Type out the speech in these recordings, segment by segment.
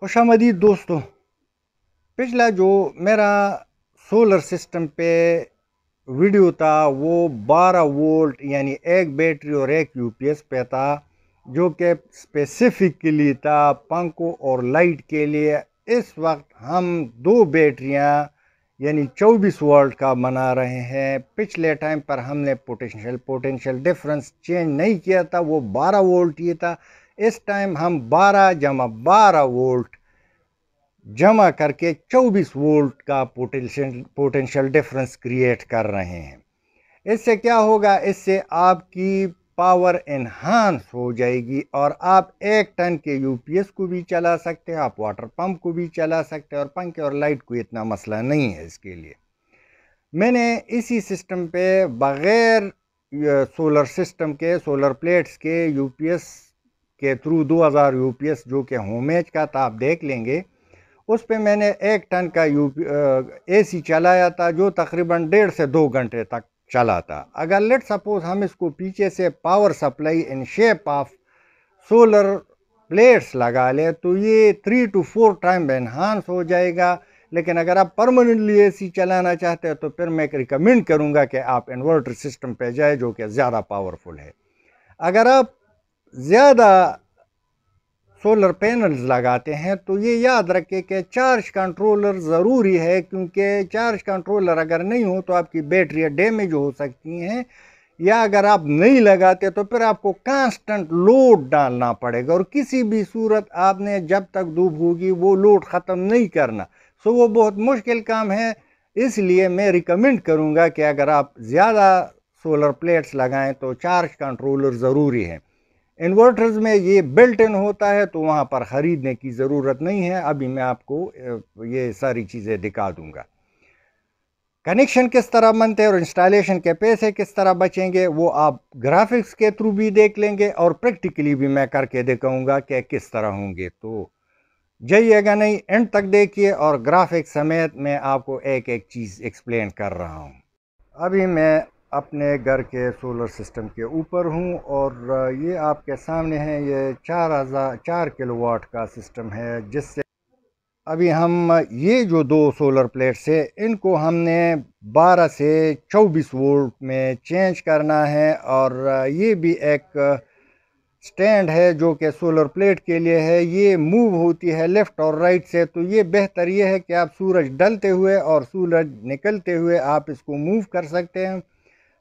खुश आमदीद दोस्तों पिछला जो मेरा सोलर सिस्टम पे वीडियो था वो 12 वोल्ट यानी एक बैटरी और एक यूपीएस पे था जो कि स्पेसिफिकली था पंखों और लाइट के लिए इस वक्त हम दो बैटरियां यानी 24 वोल्ट का बना रहे हैं पिछले टाइम पर हमने पोटेंशियल पोटेंशियल डिफरेंस चेंज नहीं किया था वो 12 वोल्ट ये था इस टाइम हम 12 जमा 12 वोल्ट जमा करके 24 वोल्ट का पोटेंशियल पोटेंशियल डिफरेंस क्रिएट कर रहे हैं इससे क्या होगा इससे आपकी पावर इन्हांस हो जाएगी और आप एक टन के यूपीएस को भी चला सकते हैं आप वाटर पंप को भी चला सकते हैं और पंखे और लाइट को इतना मसला नहीं है इसके लिए मैंने इसी सिस्टम पे बग़ैर सोलर सिस्टम के सोलर प्लेट्स के यूपीएस के थ्रू 2000 यूपीएस जो कि होमेज का था आप देख लेंगे उस पर मैंने एक टन का यू एसी चलाया था जो तकरीबन डेढ़ से दो घंटे तक चला था अगर लेट सपोज हम इसको पीछे से power supply in shape of solar plates लगा ले तो ये three two four time enhance हो जाएगा लेकिन अगर आप परमानेंटली एसी चलाना चाहते हैं तो फिर मैं रिकमेंड करूँगा कि आप इन्वर्टर सिस्टम पर जाए जो कि ज़्यादा पावरफुल है अगर आप ज़्यादा सोलर पैनल्स लगाते हैं तो ये याद रखें कि चार्ज कंट्रोलर ज़रूरी है क्योंकि चार्ज कंट्रोलर अगर नहीं हो तो आपकी बैटरियाँ डैमेज हो सकती हैं या अगर आप नहीं लगाते तो फिर आपको कांस्टेंट लोड डालना पड़ेगा और किसी भी सूरत आपने जब तक धूप होगी वो लोड ख़त्म नहीं करना सो वो बहुत मुश्किल काम है इसलिए मैं रिकमेंड करूँगा कि अगर आप ज़्यादा सोलर प्लेट्स लगाएं तो चार्ज कंट्रोलर ज़रूरी है इन्वर्टर्स में ये बिल्ट इन होता है तो वहाँ पर ख़रीदने की ज़रूरत नहीं है अभी मैं आपको ये सारी चीज़ें दिखा दूँगा कनेक्शन किस तरह बनते हैं और इंस्टॉलेशन के पैसे किस तरह बचेंगे वो आप ग्राफिक्स के थ्रू भी देख लेंगे और प्रैक्टिकली भी मैं करके दिखाऊंगा कि किस तरह होंगे तो जाइएगा नहीं एंड तक देखिए और ग्राफिक्स समेत मैं आपको एक एक चीज़ एक्सप्लेन कर रहा हूँ अभी मैं अपने घर के सोलर सिस्टम के ऊपर हूँ और ये आपके सामने है ये चार हज़ार चार किलो वाट का सिस्टम है जिससे अभी हम ये जो दो सोलर प्लेट्स है इनको हमने 12 से 24 वोल्ट में चेंज करना है और ये भी एक स्टैंड है जो कि सोलर प्लेट के लिए है ये मूव होती है लेफ़्ट और राइट से तो ये बेहतर ये है कि आप सूरज डलते हुए और सूरज निकलते हुए आप इसको मूव कर सकते हैं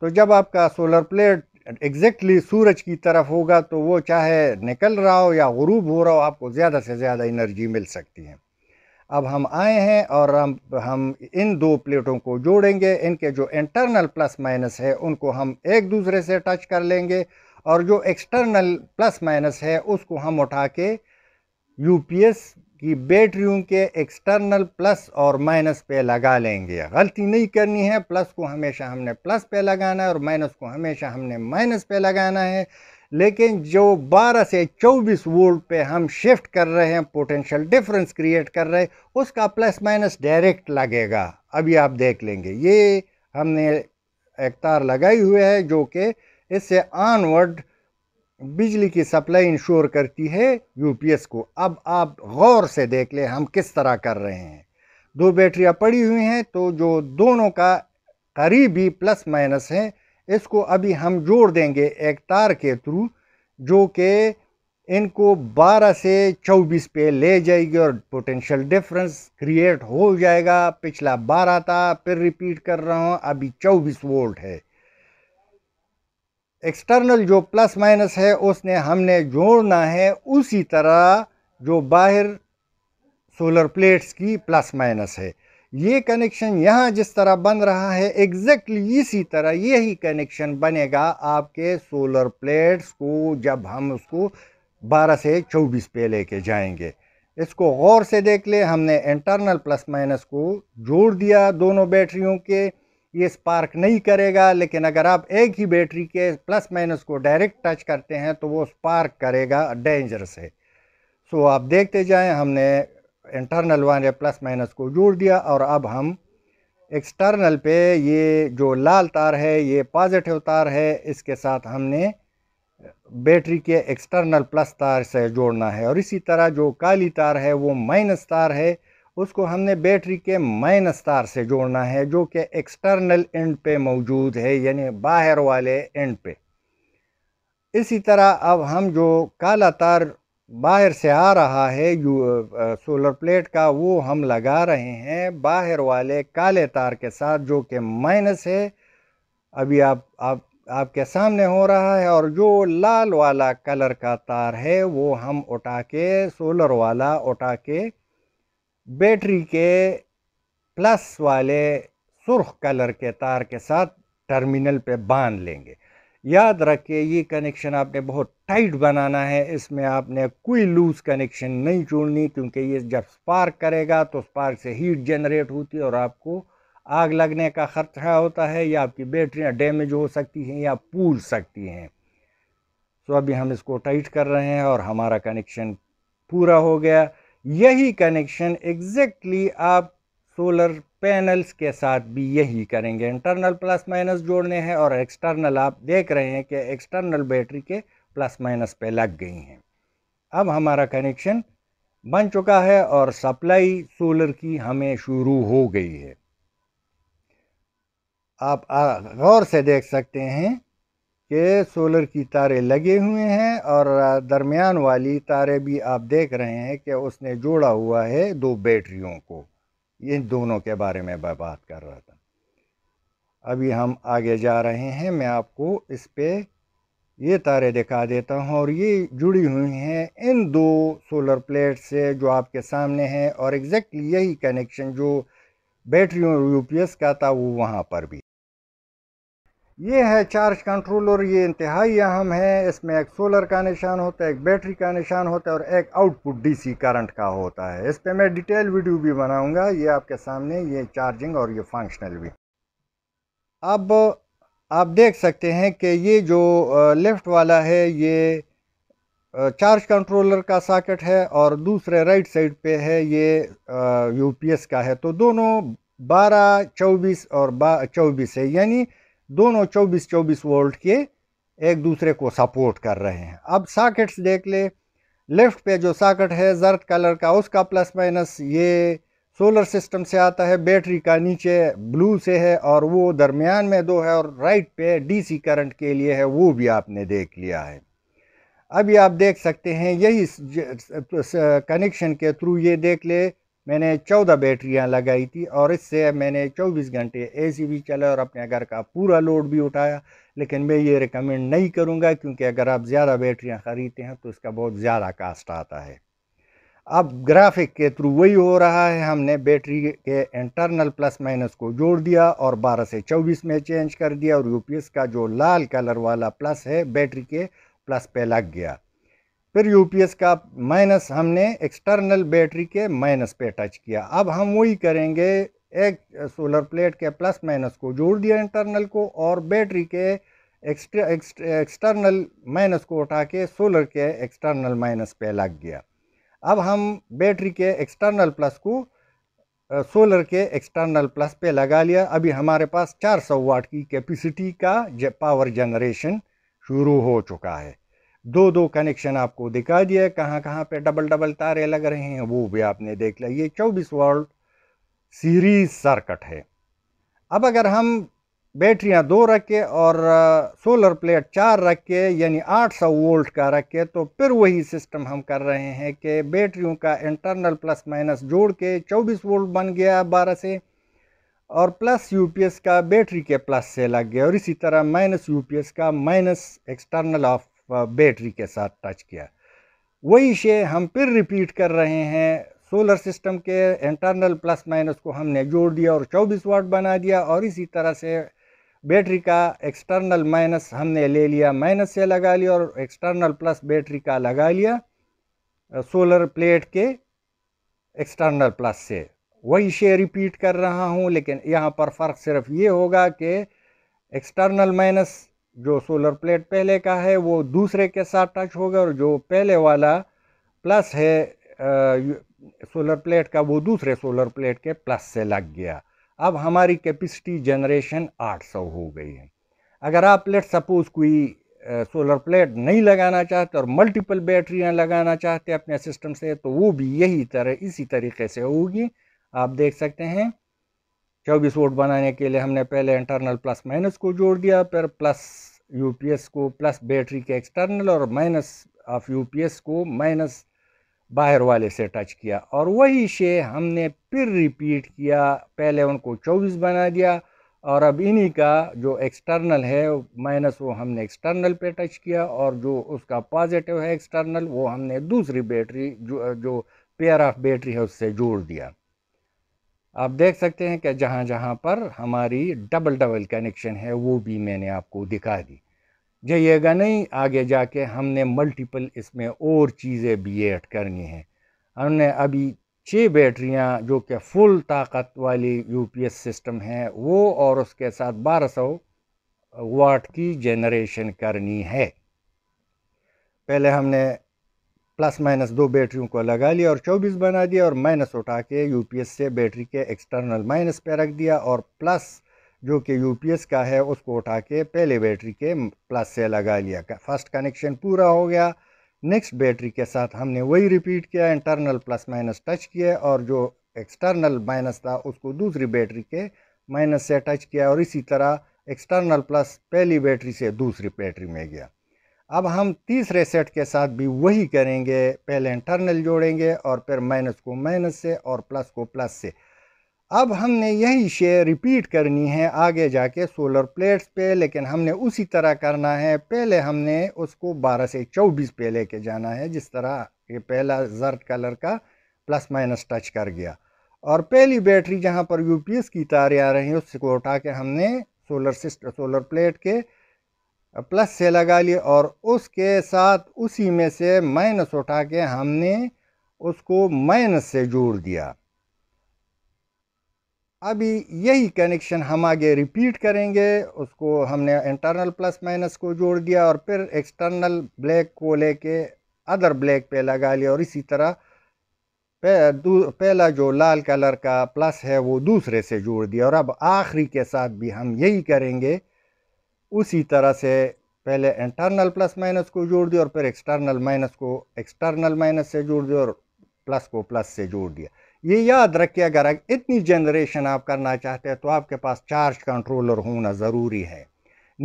तो जब आपका सोलर प्लेट एग्जैक्टली सूरज की तरफ होगा तो वो चाहे निकल रहा हो या गरूब हो रहा हो आपको ज़्यादा से ज़्यादा इनर्जी मिल सकती है अब हम आए हैं और हम हम इन दो प्लेटों को जोड़ेंगे इनके जो इंटरनल प्लस माइनस है उनको हम एक दूसरे से टच कर लेंगे और जो एक्सटर्नल प्लस माइनस है उसको हम उठा के यू कि बैटरियों के एक्सटर्नल प्लस और माइनस पे लगा लेंगे गलती नहीं करनी है प्लस को हमेशा हमने प्लस पे लगाना है और माइनस को हमेशा हमने माइनस पे लगाना है लेकिन जो 12 से 24 वोल्ट पे हम शिफ्ट कर रहे हैं पोटेंशियल डिफरेंस क्रिएट कर रहे हैं उसका प्लस माइनस डायरेक्ट लगेगा अभी आप देख लेंगे ये हमने एक तार लगाई हुई है जो कि इससे ऑनवर्ड बिजली की सप्लाई इंश्योर करती है यूपीएस को अब आप गौर से देख लें हम किस तरह कर रहे हैं दो बैटरियां पड़ी हुई हैं तो जो दोनों का करीबी प्लस माइनस है इसको अभी हम जोड़ देंगे एक तार के थ्रू जो कि इनको 12 से 24 पे ले जाएगी और पोटेंशियल डिफरेंस क्रिएट हो जाएगा पिछला 12 था फिर रिपीट कर रहा हूँ अभी 24 वोल्ट है एक्सटर्नल जो प्लस माइनस है उसने हमने जोड़ना है उसी तरह जो बाहर सोलर प्लेट्स की प्लस माइनस है ये कनेक्शन यहाँ जिस तरह बन रहा है एग्जैक्टली इसी तरह यही कनेक्शन बनेगा आपके सोलर प्लेट्स को जब हम उसको 12 से 24 पे लेके जाएंगे इसको गौर से देख ले हमने इंटरनल प्लस माइनस को जोड़ दिया दोनों बैटरियों के ये स्पार्क नहीं करेगा लेकिन अगर आप एक ही बैटरी के प्लस माइनस को डायरेक्ट टच करते हैं तो वो स्पार्क करेगा डेंजर से सो आप देखते जाएं हमने इंटरनल वाले प्लस माइनस को जोड़ दिया और अब हम एक्सटर्नल पे ये जो लाल तार है ये पॉजिटिव तार है इसके साथ हमने बैटरी के एक्सटर्नल प्लस तार से जोड़ना है और इसी तरह जो काली तार है वो माइनस तार है उसको हमने बैटरी के माइनस तार से जोड़ना है जो कि एक्सटर्नल एंड पे मौजूद है यानी बाहर वाले एंड पे इसी तरह अब हम जो काला तार बाहर से आ रहा है यू सोलर प्लेट का वो हम लगा रहे हैं बाहर वाले काले तार के साथ जो कि माइनस है अभी आप आप आपके सामने हो रहा है और जो लाल वाला कलर का तार है वो हम उठा के सोलर वाला उठा के बैटरी के प्लस वाले सुर्ख कलर के तार के साथ टर्मिनल पे बांध लेंगे याद रखिए ये कनेक्शन आपने बहुत टाइट बनाना है इसमें आपने कोई लूज़ कनेक्शन नहीं चुननी क्योंकि ये जब स्पार्क करेगा तो स्पार्क से हीट जनरेट होती है और आपको आग लगने का खर्चा होता है या आपकी बैटरियाँ डैमेज हो सकती हैं या पूल सकती हैं तो अभी हम इसको टाइट कर रहे हैं और हमारा कनेक्शन पूरा हो गया यही कनेक्शन एग्जैक्टली आप सोलर पैनल्स के साथ भी यही करेंगे इंटरनल प्लस माइनस जोड़ने हैं और एक्सटर्नल आप देख रहे हैं कि एक्सटर्नल बैटरी के प्लस माइनस पे लग गई हैं अब हमारा कनेक्शन बन चुका है और सप्लाई सोलर की हमें शुरू हो गई है आप गौर से देख सकते हैं के सोलर की तारे लगे हुए हैं और दरमियान वाली तारे भी आप देख रहे हैं कि उसने जोड़ा हुआ है दो बैटरियों को इन दोनों के बारे में मैं बात कर रहा था अभी हम आगे जा रहे हैं मैं आपको इस पर ये तारे दिखा देता हूँ और ये जुड़ी हुई हैं इन दो सोलर प्लेट से जो आपके सामने हैं और एग्जैक्टली यही कनेक्शन जो बैटरियों यूपीएस का था वो वहाँ पर भी ये है चार्ज कंट्रोल और ये इंतहाई अहम है इसमें एक सोलर का निशान होता है एक बैटरी का निशान होता है और एक आउटपुट डीसी करंट का होता है इस पर मैं डिटेल वीडियो भी बनाऊंगा ये आपके सामने ये चार्जिंग और ये फंक्शनल भी अब आप देख सकते हैं कि ये जो लेफ़्ट वाला है ये चार्ज कंट्रोलर का साकेट है और दूसरे राइट साइड पे है ये यूपीएस का है तो दोनों बारह चौबीस और चौबीस है यानी दोनों 24-24 वोल्ट के एक दूसरे को सपोर्ट कर रहे हैं अब साकेट्स देख ले लेफ़्ट पे जो साकेट है जर्द कलर का उसका प्लस माइनस ये सोलर सिस्टम से आता है बैटरी का नीचे ब्लू से है और वो दरमियान में दो है और राइट पे डीसी करंट के लिए है वो भी आपने देख लिया है अभी आप देख सकते हैं यही कनेक्शन के थ्रू ये देख ले मैंने चौदह बैटरियां लगाई थी और इससे मैंने चौबीस घंटे एसी भी चला और अपने घर का पूरा लोड भी उठाया लेकिन मैं ये रिकमेंड नहीं करूँगा क्योंकि अगर आप ज़्यादा बैटरियाँ ख़रीदते हैं तो उसका बहुत ज़्यादा कास्ट आता है अब ग्राफिक के थ्रू वही हो रहा है हमने बैटरी के इंटरनल प्लस माइनस को जोड़ दिया और 12 से 24 में चेंज कर दिया और यूपीएस का जो लाल कलर वाला प्लस है बैटरी के प्लस पे लग गया फिर यूपीएस का माइनस हमने एक्सटर्नल बैटरी के माइनस पे टच किया अब हम वही करेंगे एक सोलर प्लेट के प्लस माइनस को जोड़ दिया इंटरनल को और बैटरी के एक्सटर्नल माइनस को उठा के सोलर के एक्सटर्नल माइनस पे लग गया अब हम बैटरी के एक्सटर्नल प्लस को सोलर के एक्सटर्नल प्लस पे लगा लिया अभी हमारे पास 400 वाट की कैपेसिटी का पावर जनरेशन शुरू हो चुका है दो दो कनेक्शन आपको दिखा दिया कहाँ कहाँ पे डबल डबल तारे लग रहे हैं वो भी आपने देख लिया ये चौबीस वोल्ट सीरीज सर्किट है अब अगर हम बैटरियाँ दो के और सोलर प्लेट चार रख के यानी 800 वोल्ट का के तो फिर वही सिस्टम हम कर रहे हैं कि बैटरियों का इंटरनल प्लस माइनस जोड़ के 24 वोल्ट बन गया 12 से और प्लस यूपीएस का बैटरी के प्लस से लग गया और इसी तरह माइनस यूपीएस का माइनस एक्सटर्नल ऑफ बैटरी के साथ टच किया वही शे हम फिर रिपीट कर रहे हैं सोलर सिस्टम के इंटरनल प्लस माइनस को हमने जोड़ दिया और 24 वाट बना दिया और इसी तरह से बैटरी का एक्सटर्नल माइनस हमने ले लिया माइनस से लगा लिया और एक्सटर्नल प्लस बैटरी का लगा लिया सोलर प्लेट के एक्सटर्नल प्लस से वही शे रिपीट कर रहा हूँ लेकिन यहाँ पर फ़र्क सिर्फ ये होगा कि एक्सटर्नल माइनस जो सोलर प्लेट पहले का है वो दूसरे के साथ टच होगा और जो पहले वाला प्लस है आ, सोलर प्लेट का वो दूसरे सोलर प्लेट के प्लस से लग गया अब हमारी कैपेसिटी जनरेशन 800 हो गई है अगर आप लेट सपोज़ कोई सोलर प्लेट नहीं लगाना चाहते और मल्टीपल बैटरियां लगाना चाहते अपने सिस्टम से तो वो भी यही तरह इसी तरीके से होगी आप देख सकते हैं चौबीस वोट बनाने के लिए हमने पहले इंटरनल प्लस माइनस को जोड़ दिया फिर प्लस यूपीएस को प्लस बैटरी के एक्सटर्नल और माइनस ऑफ यूपीएस को माइनस बाहर वाले से टच किया और वही शे हमने फिर रिपीट किया पहले उनको 24 बना दिया और अब इन्हीं का जो एक्सटर्नल है माइनस वो हमने एक्सटर्नल पे टच किया और जो उसका पॉजिटिव है एक्सटर्नल वो हमने दूसरी बैटरी जो जो पेयर ऑफ बैटरी है उससे जोड़ दिया आप देख सकते हैं कि जहाँ जहाँ पर हमारी डबल डबल कनेक्शन है वो भी मैंने आपको दिखा दी जाइएगा नहीं आगे जाके हमने मल्टीपल इसमें और चीज़ें भी ऐड करनी है हमने अभी छः बैटरियाँ जो कि फुल ताकत वाली यूपीएस सिस्टम है वो और उसके साथ 1200 वाट की जनरेशन करनी है पहले हमने प्लस माइनस दो बैटरियों को लगा लिया और चौबीस बना दिया और माइनस उठा के यूपीएस से बैटरी के एक्सटर्नल माइनस पे रख दिया और प्लस जो कि यूपीएस का है उसको उठा के पहले बैटरी के प्लस से लगा लिया फर्स्ट कनेक्शन पूरा हो गया नेक्स्ट बैटरी के साथ हमने वही रिपीट किया इंटरनल प्लस माइनस टच किया और जो एक्सटर्नल माइनस था उसको दूसरी बैटरी के माइनस से टच किया और इसी तरह एक्सटर्नल प्लस पहली बैटरी से दूसरी बैटरी में गया अब हम तीसरे सेट के साथ भी वही करेंगे पहले इंटरनल जोड़ेंगे और फिर माइनस को माइनस से और प्लस को प्लस से अब हमने यही शेयर रिपीट करनी है आगे जाके सोलर प्लेट्स पे लेकिन हमने उसी तरह करना है पहले हमने उसको 12 से 24 पे लेके जाना है जिस तरह ये पहला जर्द कलर का प्लस माइनस टच कर गया और पहली बैटरी जहाँ पर यूपीएस की तारें आ रही हैं उसको उठा के हमने सोलर सिस्ट सोलर प्लेट के प्लस से लगा लिए और उसके साथ उसी में से माइनस उठा के हमने उसको माइनस से जोड़ दिया अभी यही कनेक्शन हम आगे रिपीट करेंगे उसको हमने इंटरनल प्लस माइनस को जोड़ दिया और फिर एक्सटर्नल ब्लैक को लेके अदर ब्लैक पे लगा लिया और इसी तरह पहला जो लाल कलर का प्लस है वो दूसरे से जोड़ दिया और अब आखिरी के साथ भी हम यही करेंगे उसी तरह से पहले इंटरनल प्लस माइनस को जोड़ दिया और फिर एक्सटर्नल माइनस को एक्सटर्नल माइनस से जोड़ दिया और प्लस को प्लस से जोड़ दिया ये याद रखिए अगर इतनी जनरेशन आप करना चाहते हैं तो आपके पास चार्ज कंट्रोलर होना ज़रूरी है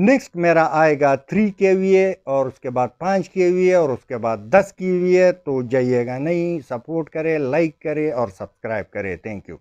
नेक्स्ट मेरा आएगा थ्री के वी और उसके बाद पाँच के वी और उसके बाद दस के वी तो जाइएगा नहीं सपोर्ट करें लाइक करें और सब्सक्राइब करें थैंक यू